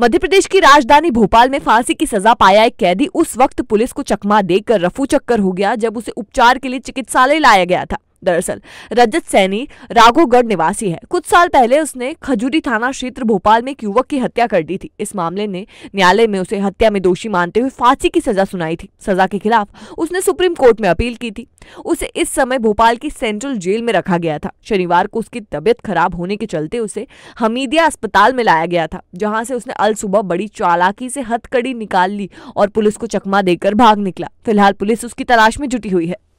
मध्य प्रदेश की राजधानी भोपाल में फांसी की सजा पाया एक कैदी उस वक्त पुलिस को चकमा देकर रफू चक्कर हो गया जब उसे उपचार के लिए चिकित्सालय लाया गया था दरअसल रजत सैनी राघोगढ़ निवासी है कुछ साल पहले उसने खजूरी थाना क्षेत्र भोपाल में एक युवक की हत्या कर दी थी इस मामले ने न्यायालय में उसे हत्या में दोषी मानते हुए फांसी की सजा सुनाई थी सजा के खिलाफ उसने सुप्रीम कोर्ट में अपील की थी उसे इस समय भोपाल की सेंट्रल जेल में रखा गया था शनिवार को उसकी तबियत खराब होने के चलते उसे हमीदिया अस्पताल में लाया गया था जहां से उसने अल सुबह बड़ी चालाकी से हथकड़ी निकाल ली और पुलिस को चकमा देकर भाग निकला फिलहाल पुलिस उसकी तलाश में जुटी हुई है